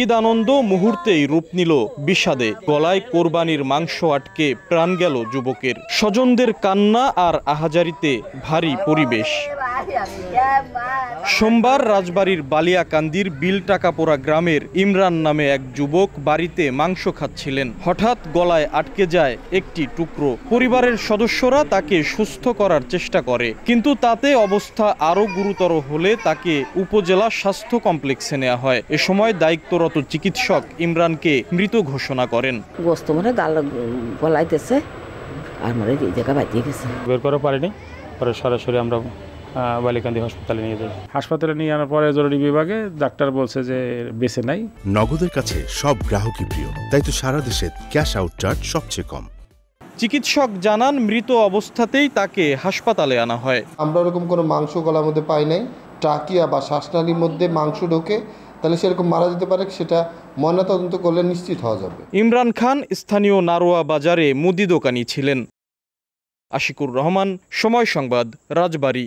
ঈদ আনন্দ মুহূর্তেই রূপ নিল বিষাদে গলায় কোরবানির মাংস আটকে প্রাণ গেল যুবকের স্বজনদের কান্না আর আহাজারিতে ভারী পরিবেশ সোমবার রাজবাড়ির বালিয়াকান্দির টাকাপোড়া গ্রামের ইমরান নামে এক যুবক বাড়িতে মাংস খাচ্ছিলেন হঠাৎ গলায় আটকে যায় একটি টুকরো পরিবারের সদস্যরা তাকে সুস্থ করার চেষ্টা করে কিন্তু তাতে অবস্থা আরও গুরুতর হলে তাকে উপজেলা স্বাস্থ্য কমপ্লেক্সে নেওয়া হয় এ সময় দায়িত্বরত চিকিৎসক ইমরানকে মৃত ঘোষণা করেন মানে গলাইতেছে আর মানে জায়গা বাইতে গেছে বের করা পারিনি পরে সরাসরি আমরা বালিকান্দি হাসপাতালে নিয়ে যায় হাসপাতালে নিয়ে আনার পরে জরুরি বিভাগে ডাক্তার বলছে যে বেছে নাই নগদের কাছে সব গ্রাহকই প্রিয় তাই তো সারা দেশে ক্যাশ আউট চার্জ সবচেয়ে কম চিকিৎসক জানান মৃত অবস্থাতেই তাকে হাসপাতালে আনা হয় আমরা ওরকম কোনো মাংস গলার মধ্যে পাই নাই ট্রাকিয়া বা শ্বাসনালীর মধ্যে মাংস ঢোকে তাহলে সেরকম মারা যেতে পারে সেটা ময়নাতদন্ত করলে নিশ্চিত হওয়া যাবে ইমরান খান স্থানীয় নারোয়া বাজারে মুদি দোকানি ছিলেন আশিকুর রহমান সময় সংবাদ রাজবাড়ী